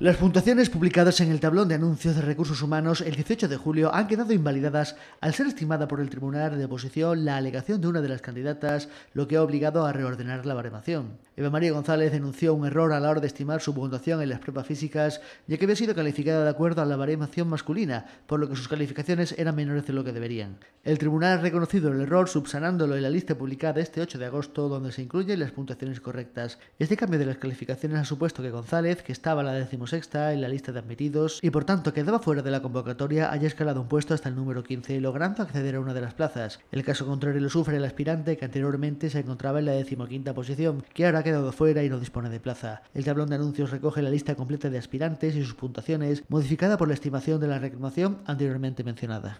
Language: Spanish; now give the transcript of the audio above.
Las puntuaciones publicadas en el tablón de anuncios de recursos humanos el 18 de julio han quedado invalidadas al ser estimada por el tribunal de oposición la alegación de una de las candidatas, lo que ha obligado a reordenar la baremación. Eva María González denunció un error a la hora de estimar su puntuación en las pruebas físicas, ya que había sido calificada de acuerdo a la baremación masculina, por lo que sus calificaciones eran menores de lo que deberían. El tribunal ha reconocido el error subsanándolo en la lista publicada este 8 de agosto, donde se incluyen las puntuaciones correctas. Este cambio de las calificaciones ha supuesto que González, que estaba a la décima sexta en la lista de admitidos y por tanto quedaba fuera de la convocatoria haya escalado un puesto hasta el número 15 logrando acceder a una de las plazas. El caso contrario lo sufre el aspirante que anteriormente se encontraba en la decimoquinta posición, que ahora ha quedado fuera y no dispone de plaza. El tablón de anuncios recoge la lista completa de aspirantes y sus puntuaciones, modificada por la estimación de la reclamación anteriormente mencionada.